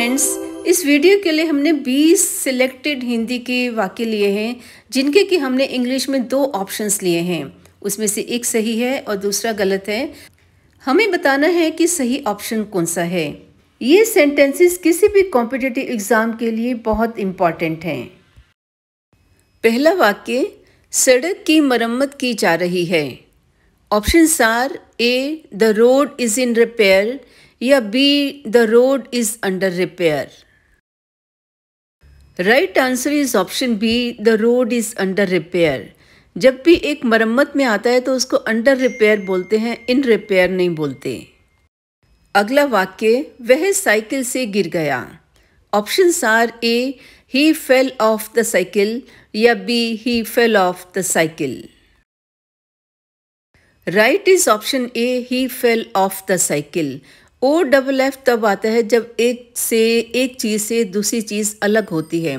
Friends इस video के लिए हमने 20 सिलेक्टेड हिंदी के वाक्य लिए हैं जिनके कि हमने इंग्लिश में दो ऑप्शंस लिए हैं उसमें से एक सही है और दूसरा गलत है हमें बताना है कि सही ऑप्शन कौन सा है ये सेंटेंसेस किसी भी कॉम्पिटिटिव एग्ज़ाम के लिए बहुत इम्पॉर्टेंट हैं पहला वाक्य सड़क की मरम्मत की जा रही है ऑप्शन सार A the road is in repair या B the road is under repair right answer is option B the road is under repair जब भी एक मरम्मत में आता है तो उसको अंडर रिपेयर बोलते हैं इन रिपेयर नहीं बोलते अगला वाक्य वह साइकिल से गिर गया option are A he fell off the cycle या B he fell off the cycle right is option A he fell off the cycle O double F तब आता है जब एक से एक चीज़ से दूसरी चीज़ अलग होती है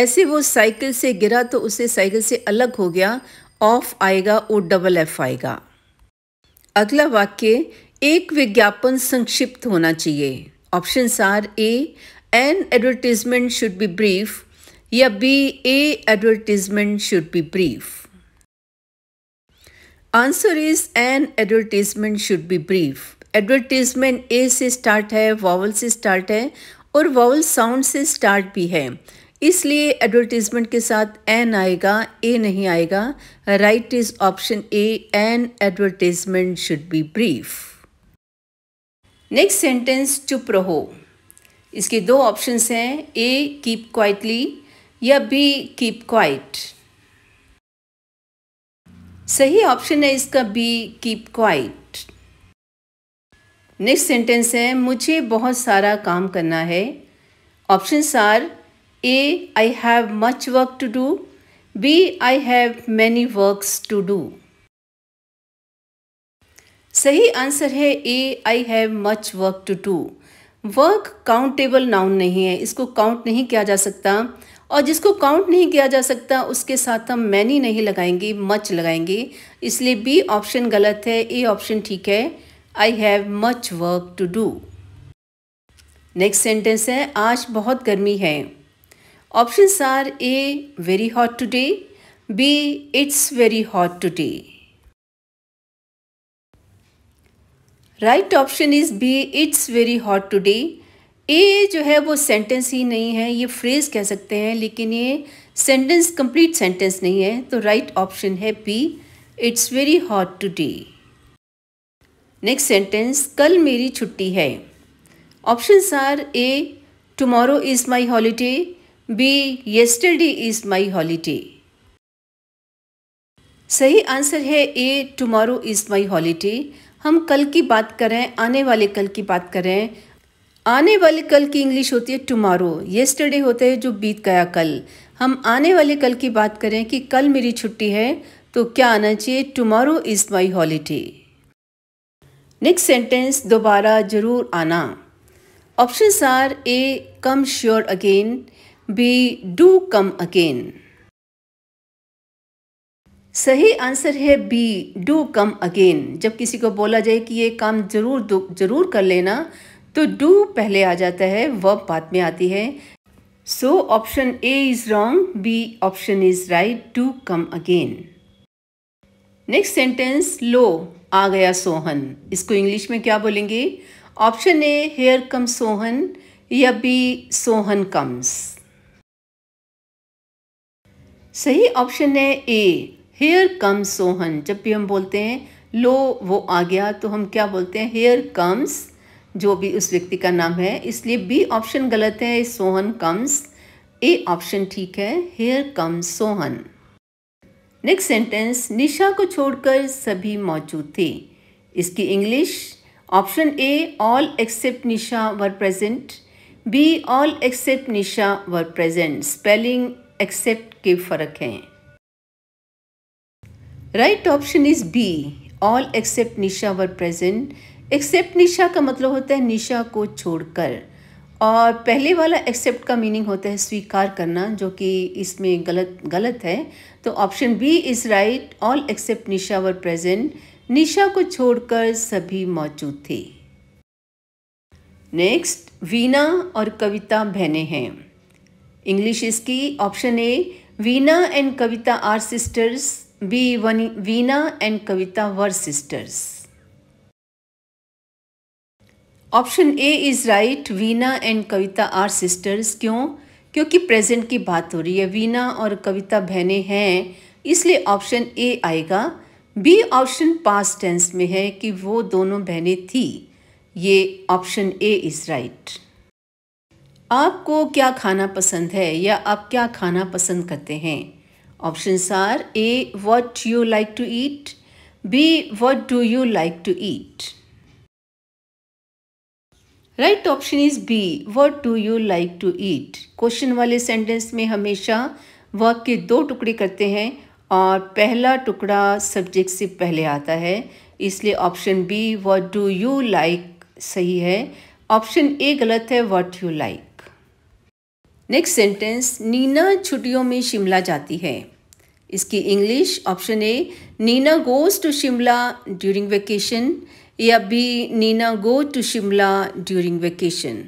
ऐसे वो साइकिल से गिरा तो उसे साइकिल से अलग हो गया ऑफ आएगा ओ डबल एफ आएगा अगला वाक्य एक विज्ञापन संक्षिप्त होना चाहिए option are A an advertisement should be brief या B a advertisement should be brief answer is an advertisement should be brief advertisement A से स्टार्ट है वावल से स्टार्ट है और वावल साउंड से स्टार्ट भी है इसलिए एडवर्टीज़मेंट के साथ एन आएगा ए नहीं आएगा right is option A an advertisement should be brief next sentence चुप रहो इसके दो ऑप्शंस हैं ए कीप क्वाइटली या बी कीप क्वाइट सही ऑप्शन है इसका B keep quiet next sentence है मुझे बहुत सारा काम करना है option are A I have much work to do B I have many works to do सही आंसर है A I have much work to do work countable noun नहीं है इसको काउंट नहीं किया जा सकता और जिसको काउंट नहीं किया जा सकता उसके साथ हम मैनी नहीं लगाएंगे मच लगाएंगे इसलिए बी ऑप्शन गलत है ए ऑप्शन ठीक है I have much work to do next sentence है आज बहुत गर्मी है options are A very hot today B it's very hot today right option is B it's very hot today A जो है वो सेंटेंस ही नहीं है ये फ्रेज कह सकते हैं लेकिन ये सेंटेंस कंप्लीट सेंटेंस नहीं है तो राइट right ऑप्शन है B it's very hot today next sentence कल मेरी छुट्टी है options are A tomorrow is my holiday B yesterday is my holiday सही आंसर है A tomorrow is my holiday हम कल की बात करें आने वाले कल की बात करें आने वाले कल की इंग्लिश होती है टुमारो येस्टरडे होता है जो बीत गया कल हम आने वाले कल की बात करें कि कल मेरी छुट्टी है तो क्या आना चाहिए tomorrow is my holiday next sentence दोबारा जरूर आना options are A come sure again B do come again सही आंसर है बी डू कम अगेन जब किसी को बोला जाए कि ये काम जरूर जरूर कर लेना तो डू पहले आ जाता है वर्ब बाद में आती है so option A is wrong B option is right do come again next sentence लो आ गया सोहन इसको इंग्लिश में क्या बोलेंगे option A here come Sohan या बी सोहन कम्स सही ऑप्शन है ए हेयर कम सोहन जब भी हम बोलते हैं लो वो आ गया तो हम क्या बोलते हैं हेयर कम्स जो भी उस व्यक्ति का नाम है इसलिए बी ऑप्शन गलत है सोहन कम्स ए ऑप्शन ठीक है here come Sohan next sentence Nisha को छोड़कर सभी मौजूद थे इसकी English option A all except Nisha were present B all except Nisha were present spelling except के फर्क हैं right option is B all except Nisha were present except Nisha का मतलब होता है निशा को छोड़कर और पहले वाला एक्सेप्ट का मीनिंग होता है स्वीकार करना जो कि इसमें गलत गलत है तो option B is right all except Nisha were present Nisha को छोड़कर सभी मौजूद थे नेक्स्ट वीना और कविता बहने हैं इंग्लिश इसकी option A Veena and Kavita are sisters B one Veena and Kavita were sisters option A is right Veena and Kavita are sisters क्यों क्योंकि प्रेजेंट की बात हो रही है वीना और कविता बहने हैं इसलिए ऑप्शन ए आएगा बी ऑप्शन पास टेंस में है कि वो दोनों बहने थी ये ऑप्शन ए इज़ राइट आपको क्या खाना पसंद है या आप क्या खाना पसंद करते हैं option are A what you like to eat B what do you like to eat right option is B what do you like to eat question वाले सेंटेंस में हमेशा वर्क के दो टुकड़े करते हैं और पहला टुकड़ा सब्जेक्ट से पहले आता है इसलिए option B what do you like सही है ऑप्शन ए गलत है what you like next sentence Neena छुट्टियों में शिमला जाती है इसकी English option A Neena goes to Shimla during vacation या Yabbi Neena go to Shimla during vacation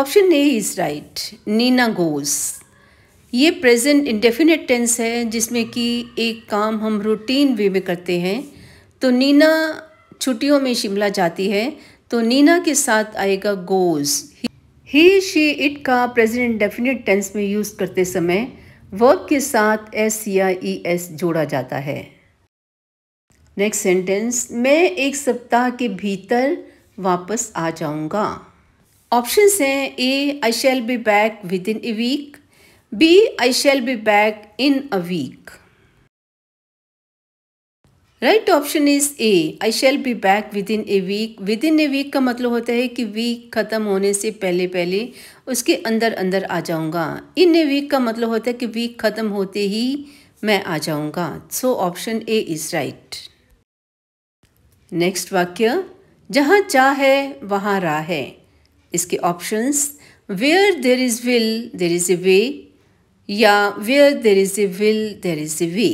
option A is right Neena goes ये प्रेजेंट इंडेफिनेट टेंस है जिसमें कि एक काम हम रूटीन वे में करते हैं तो नीना छुट्टियों में शिमला जाती है तो नीना के साथ आएगा गोज़ ही शी इट का प्रेजेंट इंडेफिनेट टेंस में यूज़ करते समय वर्क के साथ एस या ई एस जोड़ा जाता है नेक्स्ट सेंटेंस मैं एक सप्ताह के भीतर वापस आ जाऊंगा ऑप्शन हैं A I shall be back within a week B I shall be back in a week right option is A I shall be back within a week within a week का मतलब होता है कि week ख़त्म होने से पहले पहले उसके अंदर अंदर आ जाऊंगा इन ए वीक का मतलब होता है कि वीक ख़त्म होते ही मैं आ जाऊंगा so option A is right next वाक्य जहाँ चाह है वहाँ राह है इसके options where there is will there is a way या where there is a will there is a way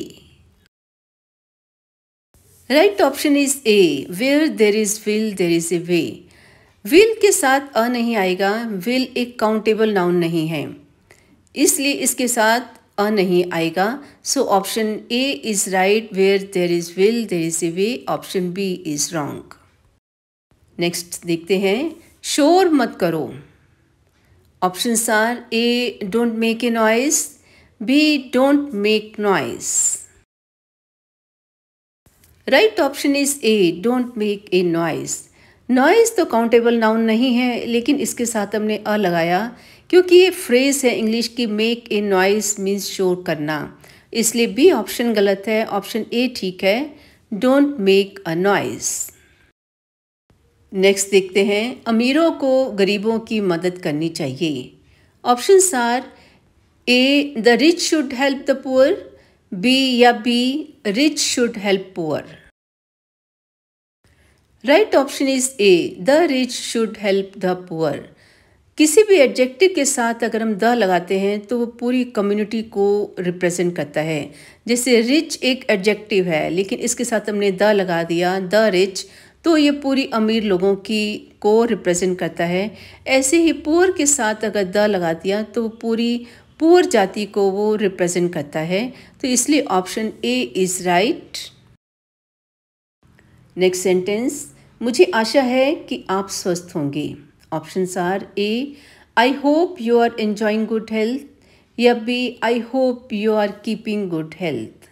right option is A where there is will there is a way will के साथ a नहीं आएगा will एक countable noun नहीं है इसलिए इसके साथ अ नहीं आएगा so option A is right where there is will there is a way option B is wrong next देखते हैं शोर मत करो option are A don't make a noise B don't make noise right option is A don't make a noise noise तो countable noun नहीं है लेकिन इसके साथ हमने अ लगाया क्योंकि ये फ्रेज़ है इंग्लिश की मेक ए नॉइस मीन्स शोर करना इसलिए बी ऑप्शन गलत है ऑप्शन ए ठीक है don't make a noise next देखते हैं अमीरों को गरीबों की मदद करनी चाहिए option are A the rich should help the poor B या B rich should help poor right option is A the rich should help the poor किसी भी एडजेक्टिव के साथ अगर हम द लगाते हैं तो वो पूरी कम्युनिटी को रिप्रेजेंट करता है जैसे रिच एक एडजेक्टिव है लेकिन इसके साथ हमने द लगा दिया द रिच तो ये पूरी अमीर लोगों की को रिप्रेजेंट करता है ऐसे ही पुअर के साथ अगर द लगा दिया तो पूरी पुअर जाति को वो रिप्रेजेंट करता है तो इसलिए option A is right next sentence मुझे आशा है कि आप स्वस्थ होंगे Options are A. I hope you are enjoying good health. या B I hope you are keeping good health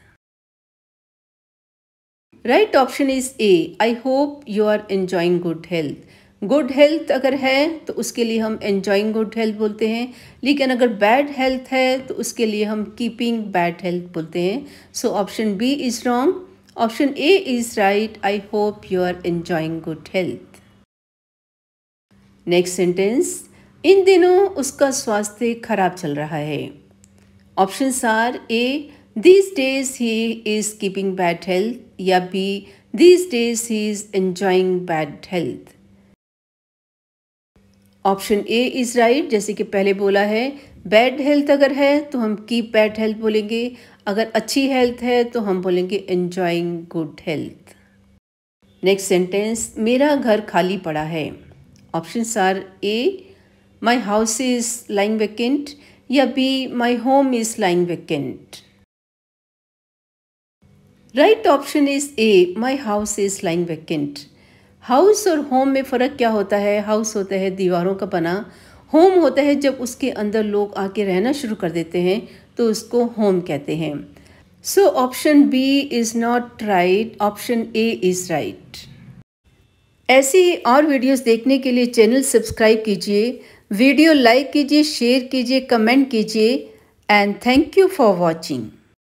right option is A I hope you are enjoying good health good health अगर है तो उसके लिए हम enjoying good health बोलते हैं लेकिन अगर बैड हेल्थ है तो उसके लिए हम कीपिंग बैड हेल्थ बोलते हैं so option B is wrong option A is right I hope you are enjoying good health next sentence इन दिनों उसका स्वास्थ्य खराब चल रहा है option are A this days he is keeping bad health या B this days he is enjoying bad health option A is right जैसे कि पहले बोला है बैड हेल्थ अगर है तो हम कीप बैड हेल्थ बोलेंगे अगर अच्छी हेल्थ है तो हम बोलेंगे enjoying good health next sentence मेरा घर खाली पड़ा है Options are A My house is lying vacant. या B My home is lying vacant. Right option is A my house is lying vacant house और होम में फ़र्क क्या होता है हाउस होता है दीवारों का बना होम होता है जब उसके अंदर लोग आके रहना शुरू कर देते हैं तो उसको होम कहते हैं so option B is not right option A is right ऐसी ही और वीडियोस देखने के लिए चैनल सब्सक्राइब कीजिए वीडियो लाइक कीजिए शेयर कीजिए कमेंट कीजिए and thank you for watching